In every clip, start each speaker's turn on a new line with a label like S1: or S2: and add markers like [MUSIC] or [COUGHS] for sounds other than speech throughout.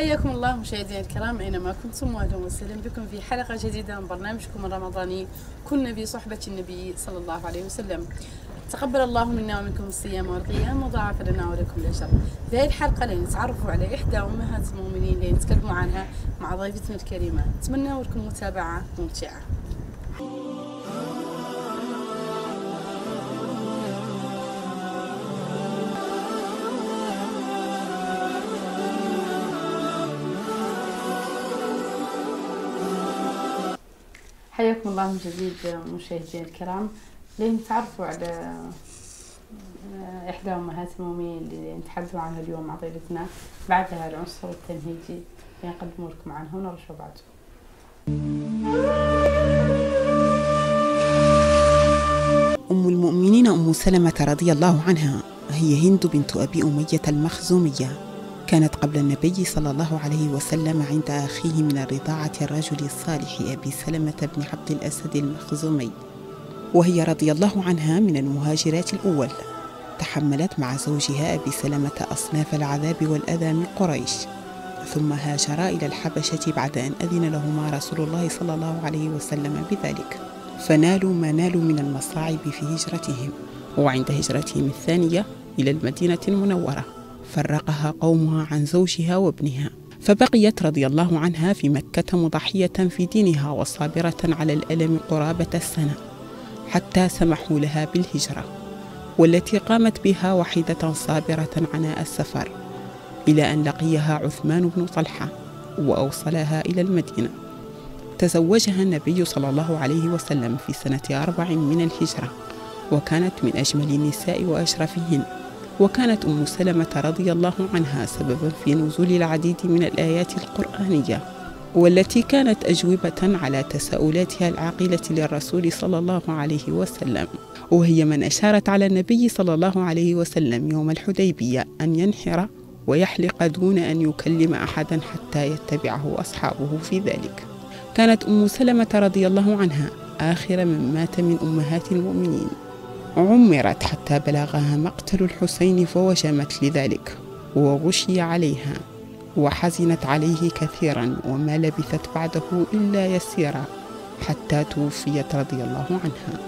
S1: حياكم الله مشاهدينا الكرام اينما كنتم واهلا وسهلا بكم في حلقه جديده من برنامجكم الرمضاني كنا بصحبه النبي صلى الله عليه وسلم تقبل الله منا ومنكم الصيام والقيام وضاعف لنا ولكم الاجر في هذه الحلقه نتعرفوا على احدى امهات المؤمنين نتكلموا عنها مع ضيفتنا الكريمه اتمنى لكم متابعه ممتعه حياكم الله من جديد مشاهدينا الكرام نتعرفوا على آه، إحدى أمهات المؤمنين اللي نتحدثوا عنها اليوم مع عطيلتنا بعدها العنصر التمهيدي نقدم لكم عنه ونرشوا بعده
S2: أم المؤمنين أم سلمة رضي الله عنها هي هند بنت أبي أمية المخزومية كانت قبل النبي صلى الله عليه وسلم عند أخيه من الرضاعة الرجل الصالح أبي سلمة بن عبد الأسد المخزومي وهي رضي الله عنها من المهاجرات الأول تحملت مع زوجها أبي سلمة أصناف العذاب والأذى من قريش ثم هاجرا إلى الحبشة بعد أن أذن لهما رسول الله صلى الله عليه وسلم بذلك فنالوا ما نالوا من المصاعب في هجرتهم وعند هجرتهم الثانية إلى المدينة المنورة فرقها قومها عن زوجها وابنها فبقيت رضي الله عنها في مكة مضحية في دينها وصابرة على الألم قرابة السنة حتى سمحوا لها بالهجرة والتي قامت بها وحيدة صابرة عناء السفر إلى أن لقيها عثمان بن طلحة وأوصلها إلى المدينة تزوجها النبي صلى الله عليه وسلم في سنة أربع من الهجرة وكانت من أجمل النساء وأشرفهن وكانت أم سلمة رضي الله عنها سببا في نزول العديد من الآيات القرآنية والتي كانت أجوبة على تساؤلاتها العاقلة للرسول صلى الله عليه وسلم وهي من أشارت على النبي صلى الله عليه وسلم يوم الحديبية أن ينحر ويحلق دون أن يكلم أحدا حتى يتبعه أصحابه في ذلك كانت أم سلمة رضي الله عنها آخر من مات من أمهات المؤمنين عمرت حتى بلغها مقتل الحسين فوشمت لذلك وغشي عليها وحزنت عليه كثيرا وما لبثت بعده إلا يسيرا حتى توفيت رضي الله عنها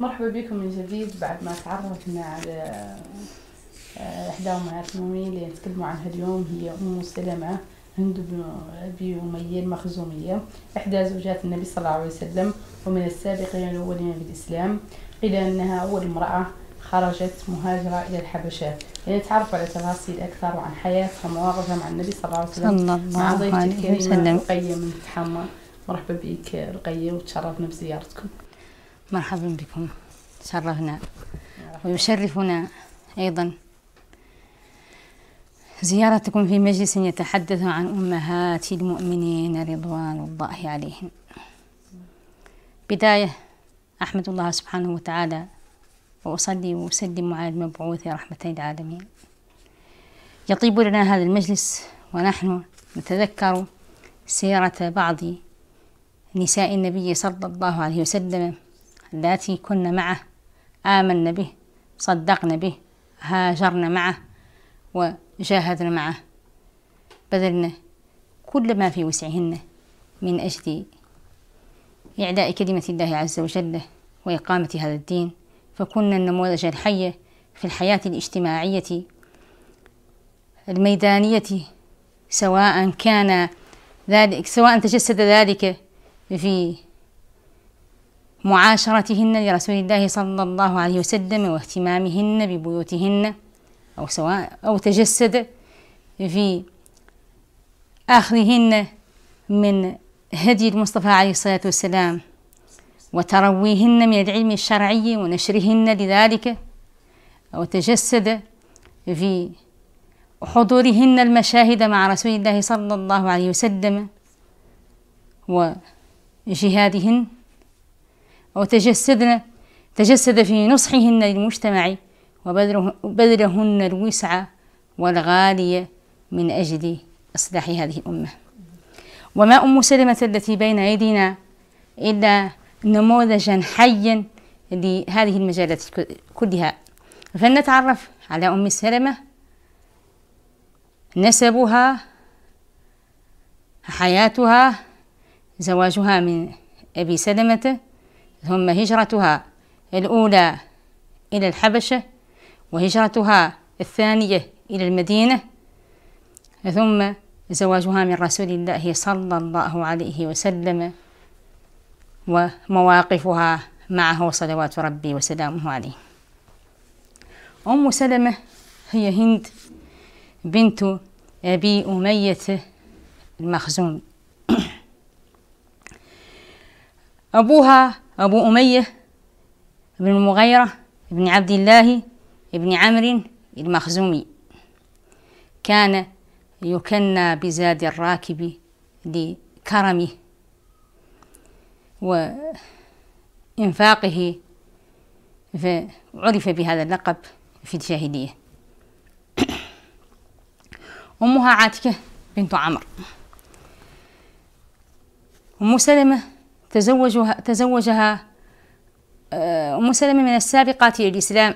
S1: مرحبا بكم من جديد بعد ما تعرفنا على آه، إحدى أمهات المؤمنين اللي نتكلموا عنها اليوم هي أم سلمة هند بن أبي أمية المخزومية إحدى زوجات النبي صلى الله عليه وسلم ومن السابقين الأولين بالإسلام قيل أنها أول امرأة خرجت مهاجرة إلى الحبشة لنتعرف يعني على تفاصيل أكثر عن حياتها ومواقفها مع النبي صلى الله عليه وسلم صلى الله مع ضيفتي الكريمة رقية من الحمى
S3: مرحبا بك رقية وتشرفنا بزيارتكم مرحبا بكم تشرفنا ويشرفنا أيضا زيارتكم في مجلس يتحدث عن أمهات المؤمنين رضوان الله عليهم بداية أحمد الله سبحانه وتعالى وأصلي وأسلم على المبعوث رحمة العالمين يطيب لنا هذا المجلس ونحن نتذكر سيرة بعض نساء النبي صلى الله عليه وسلم اللاتي كن معه آمن به صدقنا به هاجرن معه و جاهدن معه بذلن كل ما في وسعهن من أجل إعلاء كلمة الله عز وجل وإقامة هذا الدين فكن النموذج الحي في الحياة الاجتماعية الميدانية سواء كان ذلك سواء تجسد ذلك في معاشرتهن لرسول الله صلى الله عليه وسلم واهتمامهن ببيوتهن أو سواء أو تجسد في آخرهن من هدي المصطفى عليه الصلاة والسلام وترويهن من العلم الشرعي ونشرهن لذلك أو تجسد في حضورهن المشاهد مع رسول الله صلى الله عليه وسلم وجهادهن أو تجسد في نصحهن للمجتمع وبذلهن الوسعة والغالية من أجل إصلاح هذه الأمة وما أم سلمة التي بين أيدينا إلا نموذجا حيا لهذه المجالات كلها فلنتعرف على أم سلمة نسبها حياتها زواجها من أبي سلمة ثم هجرتها الأولى إلى الحبشة وهجرتها الثانية إلى المدينة ثم زواجها من رسول الله صلى الله عليه وسلم ومواقفها معه صلوات ربي وسلامه عليه أم سلمة هي هند بنت أبي أمية المخزوم أبوها أبو أمية بن المغيرة بن عبد الله ابن عمرو المخزومي كان يكنى بزاد الراكب لكرمه وإنفاقه فعرف بهذا اللقب في الجاهلية [COUGHS] أمها عاتكة بنت عمرو أم سلمة تزوجها, تزوجها آه، أم سلمة من السابقات إلى الإسلام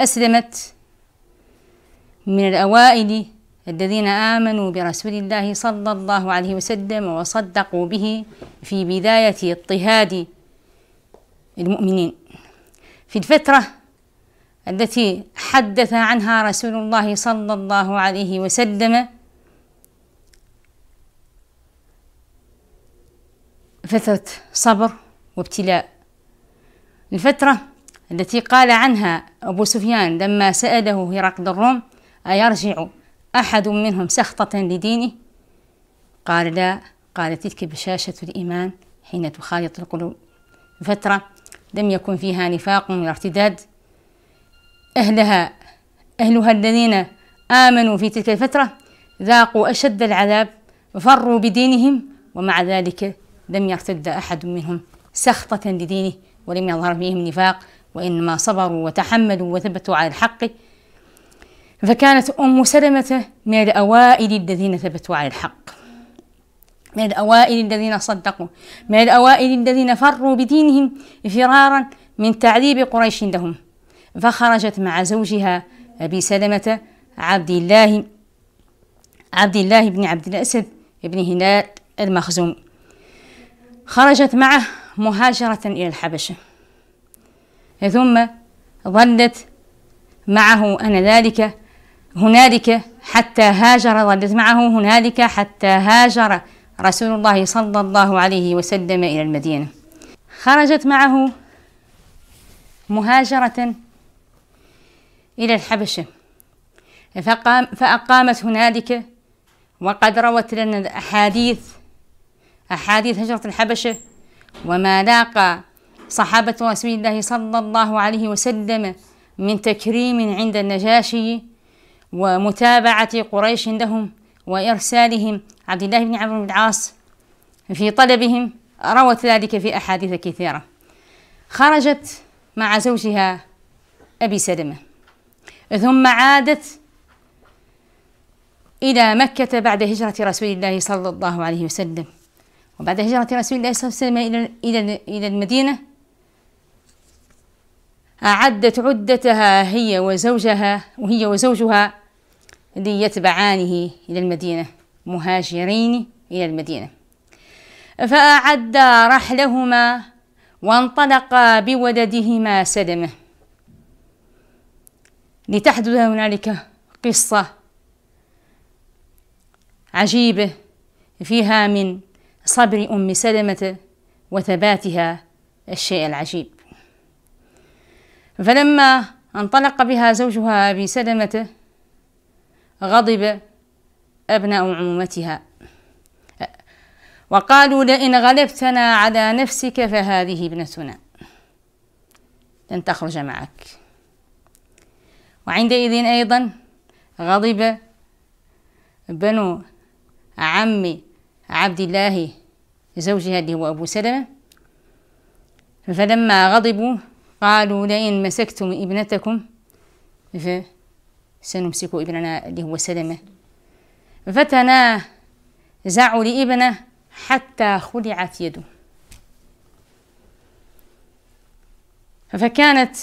S3: أسلمت من الأوائل الذين آمنوا برسول الله صلى الله عليه وسلم وصدقوا به في بداية اضطهاد المؤمنين في الفترة التي حدث عنها رسول الله صلى الله عليه وسلم فترة صبر وابتلاء الفترة التي قال عنها أبو سفيان لما سأله هرقل الروم أيرجع أحد منهم سخطة لدينه قال لا قال تلك بشاشة الإيمان حين تخالط القلوب فترة لم يكن فيها نفاق ولا ارتداد أهلها أهلها الذين آمنوا في تلك الفترة ذاقوا أشد العذاب وفروا بدينهم ومع ذلك لم يرتد أحد منهم سخطة لدينه ولم يظهر فيهم نفاق وإنما صبروا وتحملوا وثبتوا على الحق فكانت أم سلمة من الأوائل الذين ثبتوا على الحق من الأوائل الذين صدقوا من الأوائل الذين فروا بدينهم فرارا من تعذيب قريش لهم فخرجت مع زوجها أبي سلمة عبد الله عبد الله بن عبد الأسد بن هلال المخزوم خرجت معه مهاجرة إلى الحبشة ثم ظلت معه أن ذلك هنالك حتى هاجر ظلت معه هنالك حتى هاجر رسول الله صلى الله عليه وسلم إلى المدينة خرجت معه مهاجرة إلى الحبشة فقام فأقامت هنالك وقد روت لنا الأحاديث أحاديث هجرة الحبشة وما لاقى صحابة رسول الله صلى الله عليه وسلم من تكريم عند النجاشي ومتابعة قريش لهم وإرسالهم عبد الله بن عمرو بن العاص في طلبهم روت ذلك في أحاديث كثيرة خرجت مع زوجها أبي سلمة ثم عادت إلى مكة بعد هجرة رسول الله صلى الله عليه وسلم وبعد هجرة رسول الله صلى الله عليه وسلم إلى إلى المدينة أعدت عدتها هي وزوجها وهي وزوجها ليتبعانه إلى المدينة مهاجرين إلى المدينة فأعدا رحلهما وانطلقا بولدهما سلمه لتحدث هنالك قصة عجيبة فيها من صبر أم سلمة وثباتها الشيء العجيب فلما انطلق بها زوجها أبي سلمة غضب أبناء عمومتها وقالوا لئن غلبتنا على نفسك فهذه ابنتنا لن تخرج معك وعندئذ أيضا غضب بنو عم عبد الله زوجها اللي هو أبو سلمة فلما غضبوا قالوا لئن مسكتم ابنتكم سنمسك ابننا اللي هو سلمة فتنازعوا لابنه حتى خلعت يده فكانت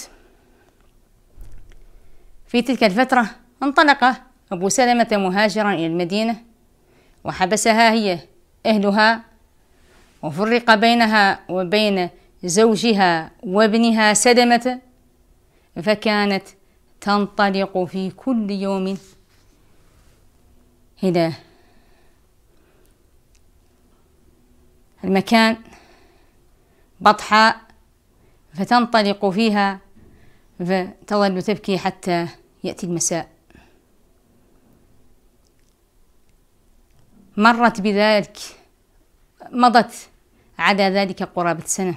S3: في تلك الفترة انطلق أبو سلمة مهاجرا إلى المدينة وحبسها هي أهلها وفرق بينها وبين زوجها وابنها سدمة فكانت تنطلق في كل يوم إلى المكان بطحاء فتنطلق فيها فتظل تبكي حتى يأتي المساء مرت بذلك مضت على ذلك قرابة سنة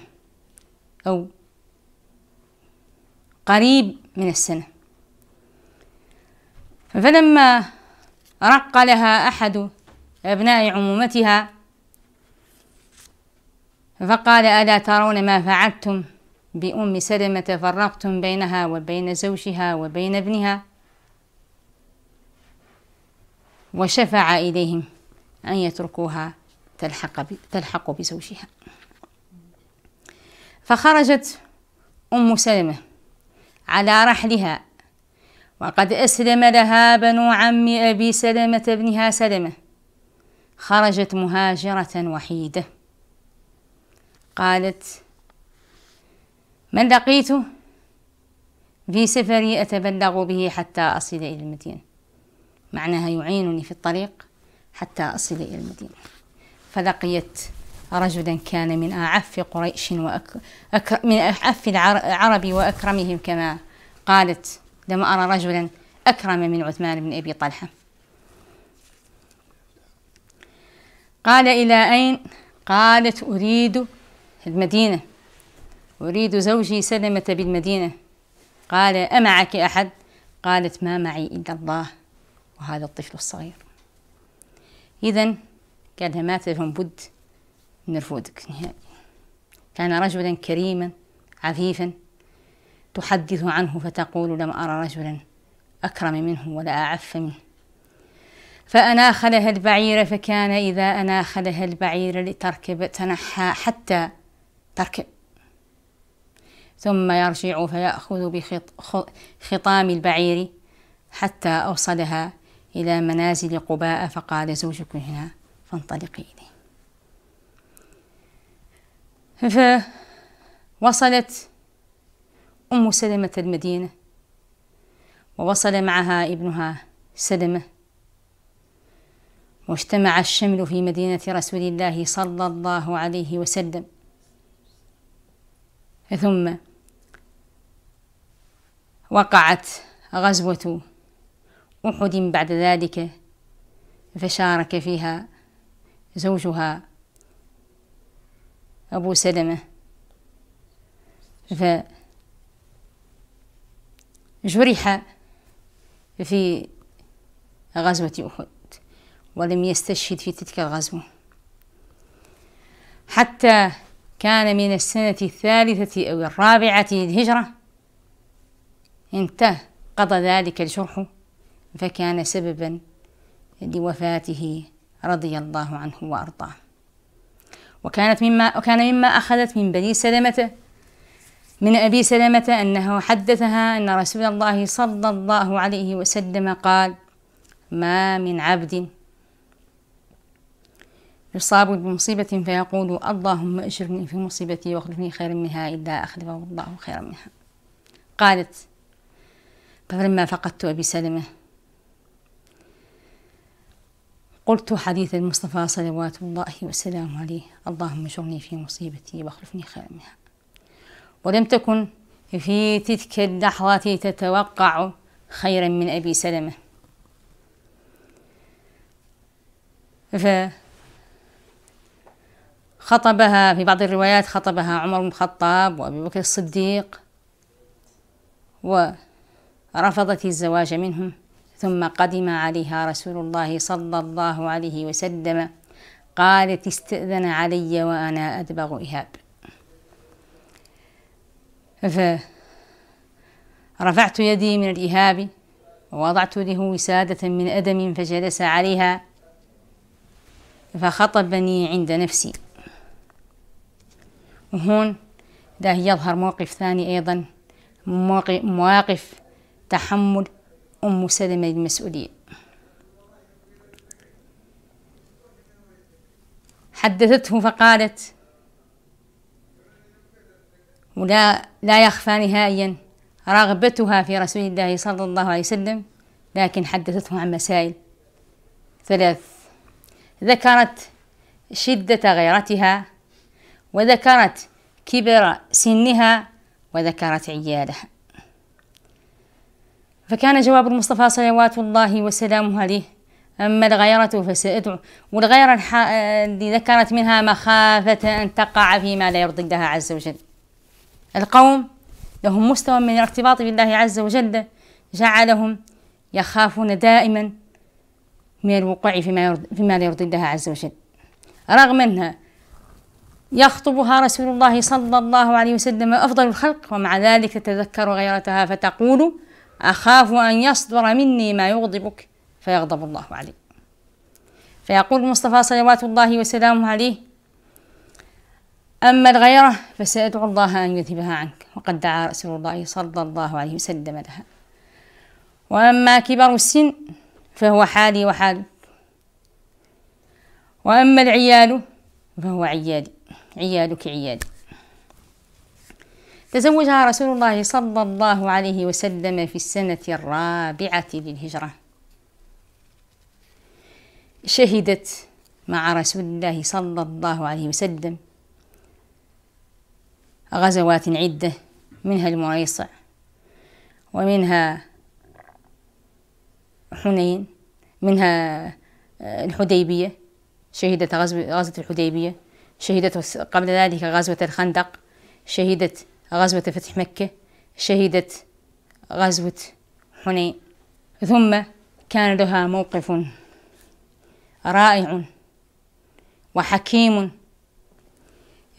S3: أو قريب من السنة فلما رق لها أحد أبناء عمومتها فقال ألا ترون ما فعلتم بأم سلمة فرقتم بينها وبين زوجها وبين ابنها وشفع إليهم أن يتركوها تلحق, تلحق بزوجها فخرجت أم سلمة على رحلها وقد أسلم لها بنو عم أبي سلمة ابنها سلمة خرجت مهاجرة وحيدة قالت من لقيته في سفري أتبلغ به حتى أصل إلى المدينة معناها يعينني في الطريق حتى أصل إلى المدينة فلقيت رجلا كان من أعف قريش وأك... أك... من أعف العرب وأكرمهم كما قالت لم أرى رجلا أكرم من عثمان بن أبي طلحة قال إلى أين؟ قالت أريد المدينة أريد زوجي سلمة بالمدينة قال أمعك أحد؟ قالت ما معي إلا الله وهذا الطفل الصغير إذا قالها ما لهم بد رفودك نهائي كان رجلا كريما عفيفا تحدث عنه فتقول لم أرى رجلا أكرم منه ولا أعف منه فأناخلها البعير فكان إذا أناخلها البعير لتركب تنحى حتى تركب ثم يرجع فيأخذ بخطام البعير حتى أوصلها إلى منازل قباء فقال زوجك هنا فانطلقي فوصلت أم سلمة المدينة ووصل معها ابنها سلمة واجتمع الشمل في مدينة رسول الله صلى الله عليه وسلم ثم وقعت غزوة أحد بعد ذلك فشارك فيها زوجها أبو سلمة فجرح في غزوة أحد ولم يستشهد في تلك الغزوة حتى كان من السنة الثالثة أو الرابعة للهجرة انتهى قضى ذلك الجرح فكان سببا لوفاته رضي الله عنه وأرضاه وكانت مما وكان مما أخذت من بني سلمة من أبي سلمة أنه حدثها أن رسول الله صلى الله عليه وسلم قال ما من عبد يصاب بمصيبة فيقول اللهم أشرني في مصيبتي واخلفني خيرا منها إلا أخلفه الله خيرا منها قالت فلما فقدت أبي سلمة قلت حديث المصطفى صلوات الله وسلامه عليه اللهم اجرني في مصيبتي واخلفني خيرا منها ولم تكن في تلك اللحظة تتوقع خيرا من أبي سلمة فخطبها في بعض الروايات خطبها عمر بن الخطاب وأبي بكر الصديق ورفضت الزواج منهم ثم قدم عليها رسول الله صلى الله عليه وسلم قالت استأذن علي وأنا أدبغ إهاب فرفعت يدي من الإهاب ووضعت له وسادة من أدم فجلس عليها فخطبني عند نفسي وهون ده يظهر موقف ثاني أيضا مواقف تحمل أم سلمة للمسؤولية حدثته فقالت ولا لا يخفى نهائيا رغبتها في رسول الله صلى الله عليه وسلم لكن حدثته عن مسائل ثلاث ذكرت شدة غيرتها وذكرت كبر سنها وذكرت عيالها فكان جواب المصطفى صلوات الله وسلامه عليه أما الغيرة فسأدعو والغيرة اللي ذكرت منها مخافة أن تقع فيما لا يرضي الله عز وجل القوم لهم مستوى من الارتباط بالله عز وجل جعلهم يخافون دائما من الوقوع فيما, فيما لا يرضي الله عز وجل رغم أنها يخطبها رسول الله صلى الله عليه وسلم أفضل الخلق ومع ذلك تتذكر غيرتها فتقول أخاف أن يصدر مني ما يغضبك فيغضب الله علي فيقول المصطفى صلوات الله وسلامه عليه أما الغيرة فسأدعو الله أن يذهبها عنك وقد دعا رسول الله صلى الله عليه وسلم لها وأما كبر السن فهو حالي وحالك وأما العيال فهو عيالي عيالك عيالي تزوجها رسول الله صلى الله عليه وسلم في السنة الرابعة للهجرة شهدت مع رسول الله صلى الله عليه وسلم غزوات عدة منها المريصع ومنها حنين منها آه، الحديبية شهدت غزوة الحديبية شهدت قبل ذلك غزوة الخندق شهدت غزوة فتح مكة شهدت غزوة حنين ثم كان لها موقف رائع وحكيم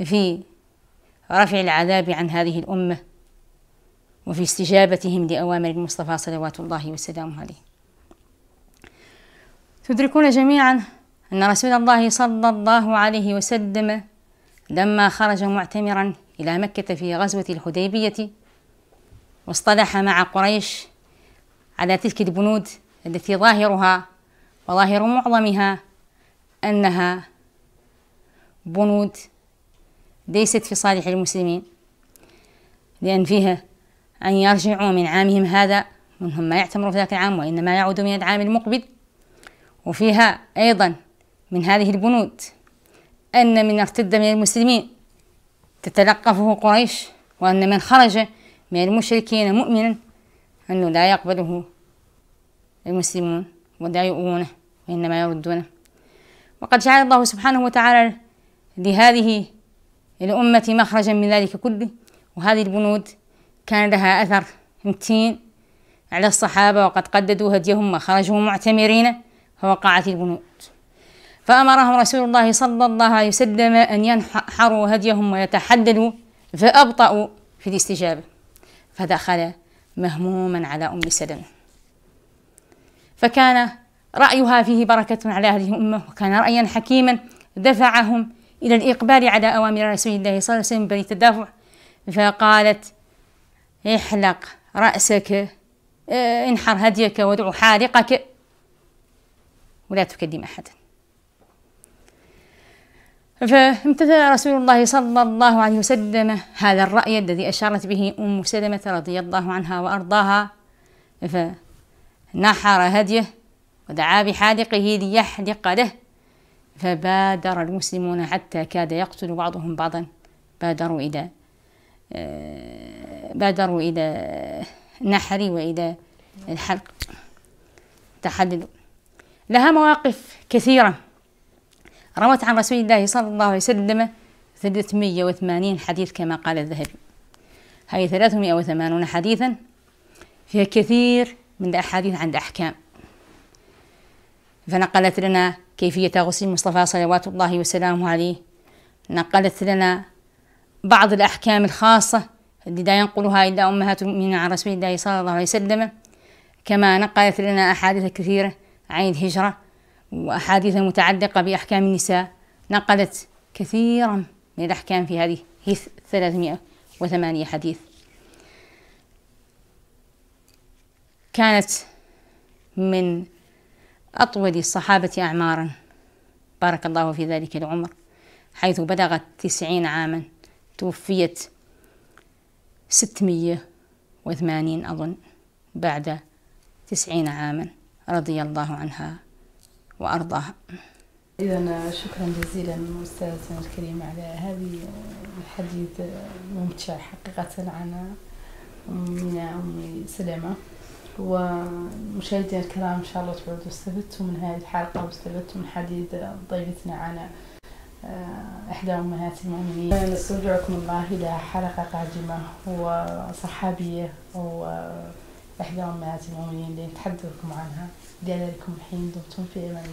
S3: في رفع العذاب عن هذه الأمة وفي استجابتهم لأوامر المصطفى صلوات الله وسلامه عليه تدركون جميعا أن رسول الله صلى الله عليه وسلم لما خرج معتمرا إلى مكة في غزوة الحديبية واصطلح مع قريش على تلك البنود التي ظاهرها وظاهر معظمها أنها بنود ليست في صالح المسلمين لأن فيها أن يرجعوا من عامهم هذا منهم ما يعتمروا في ذاك العام وإنما يعودوا من العام المقبل وفيها أيضا من هذه البنود أن من ارتد من المسلمين تتلقفه قريش وأن من خرج من المشركين مؤمنا أنه لا يقبله المسلمون ولا يؤونه وإنما يردونه وقد جعل الله سبحانه وتعالى لهذه الأمة مخرجا من ذلك كله وهذه البنود كان لها أثر متين على الصحابة وقد قددوا هديهم وخرجوا معتمرين فوقعت البنود فأمرهم رسول الله صلى الله عليه وسلم أن ينحروا هديهم ويتحددوا فأبطأوا في الاستجابة فدخل مهموما على أم سلمة فكان رأيها فيه بركة على هذه الأمة وكان رأيا حكيما دفعهم إلى الإقبال على أوامر رسول الله صلى الله عليه وسلم بل التدافع فقالت احلق رأسك اه، انحر هديك وادع حالقك ولا تكلم أحدا فامتثل رسول الله صلى الله عليه وسلم هذا الرأي الذي أشارت به أم سلمة رضي الله عنها وأرضاها فنحر هديه ودعا بحادقه ليحدق له فبادر المسلمون حتى كاد يقتل بعضهم بعضا بادروا إلى آه، بادروا إلى النحر وإلى الحلق تحللوا لها مواقف كثيرة روت عن رسول الله صلى الله عليه وسلم 380 حديث كما قال الذهبي هاي 380 حديثا فيها كثير من الأحاديث عند أحكام فنقلت لنا كيفية غسل المصطفى صلوات الله وسلامه عليه نقلت لنا بعض الأحكام الخاصة التي لا ينقلها إلا أمهات المؤمنين عن رسول الله صلى الله عليه وسلم كما نقلت لنا أحاديث كثيرة عن الهجرة وأحاديث متعلقة بأحكام النساء نقلت كثيرا من الأحكام في هذه 308 حديث كانت من أطول الصحابة أعمارا بارك الله في ذلك العمر حيث بلغت تسعين عاما توفيت ستمية وثمانين أظن بعد تسعين عاما رضي الله عنها وأرضاها
S1: إذا شكرا جزيلا أستاذنا الكريم على هذه الحديث ممتع حقيقة عن أمنا أم سلمة ومشاهدينا الكرام إن شاء الله تعودوا استفدتوا من هذه الحلقة واستفدتوا من حديث ضيفتنا عن آه، إحدى أمهات المؤمنين نستودعكم الله إلى حلقة قادمة وصحابية و إحدى أمهات المؤمنين اللي نتحدث لكم عنها ديالها لكم الحين دمتم في أمان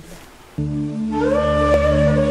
S1: الله